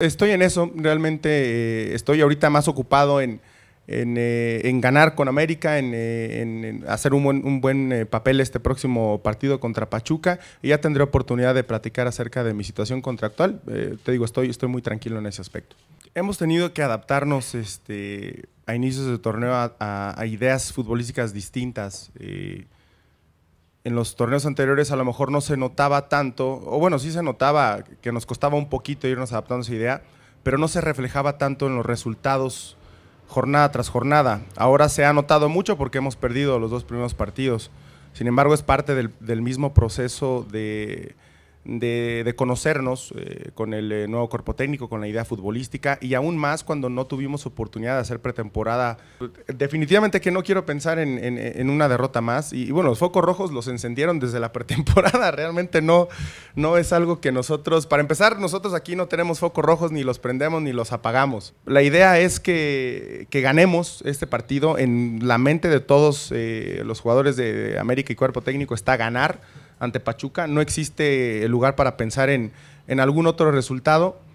Estoy en eso, realmente eh, estoy ahorita más ocupado en, eh, ganar con América, en, eh, hacer un buen, papel este próximo partido contra Pachuca y ya tendré oportunidad de platicar acerca de mi situación contractual. te digo, estoy, estoy muy tranquilo en ese aspecto. Hemos tenido que adaptarnos este, a inicios de torneo a ideas futbolísticas distintas en los torneos anteriores a lo mejor no se notaba tanto, o bueno, sí se notaba que nos costaba un poquito irnos adaptando a esa idea, pero no se reflejaba tanto en los resultados jornada tras jornada. Ahora se ha notado mucho porque hemos perdido los dos primeros partidos. Sin embargo, es parte del, del mismo proceso de, de, conocernos eh, con el eh, nuevo cuerpo técnico, con la idea futbolística y aún más cuando no tuvimos oportunidad de hacer pretemporada. Definitivamente que no quiero pensar en, una derrota más y, bueno, los focos rojos los encendieron desde la pretemporada, realmente no, no es algo que nosotros, para empezar, nosotros aquí no tenemos focos rojos ni los prendemos ni los apagamos. La idea es que, ganemos este partido en la mente de todos eh, los jugadores de América y cuerpo técnico está ganar ante Pachuca. No existe lugar para pensar en, en algún otro resultado.